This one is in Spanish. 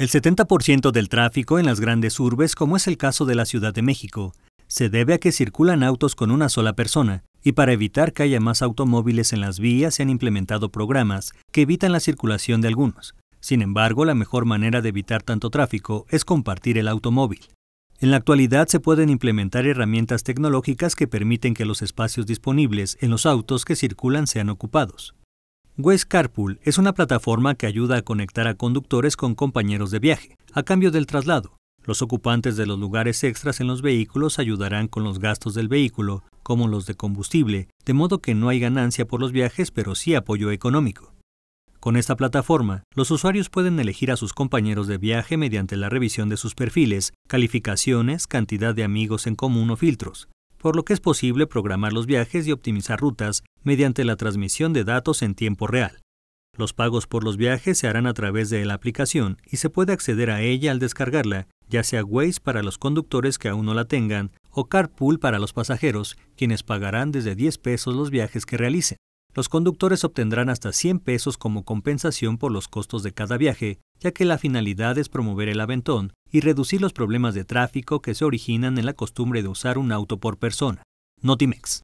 El 70% del tráfico en las grandes urbes, como es el caso de la Ciudad de México, se debe a que circulan autos con una sola persona, y para evitar que haya más automóviles en las vías se han implementado programas que evitan la circulación de algunos. Sin embargo, la mejor manera de evitar tanto tráfico es compartir el automóvil. En la actualidad se pueden implementar herramientas tecnológicas que permiten que los espacios disponibles en los autos que circulan sean ocupados. West Carpool es una plataforma que ayuda a conectar a conductores con compañeros de viaje, a cambio del traslado. Los ocupantes de los lugares extras en los vehículos ayudarán con los gastos del vehículo, como los de combustible, de modo que no hay ganancia por los viajes, pero sí apoyo económico. Con esta plataforma, los usuarios pueden elegir a sus compañeros de viaje mediante la revisión de sus perfiles, calificaciones, cantidad de amigos en común o filtros por lo que es posible programar los viajes y optimizar rutas mediante la transmisión de datos en tiempo real. Los pagos por los viajes se harán a través de la aplicación y se puede acceder a ella al descargarla, ya sea Waze para los conductores que aún no la tengan o Carpool para los pasajeros, quienes pagarán desde 10 pesos los viajes que realicen. Los conductores obtendrán hasta 100 pesos como compensación por los costos de cada viaje, ya que la finalidad es promover el aventón y reducir los problemas de tráfico que se originan en la costumbre de usar un auto por persona. Notimex.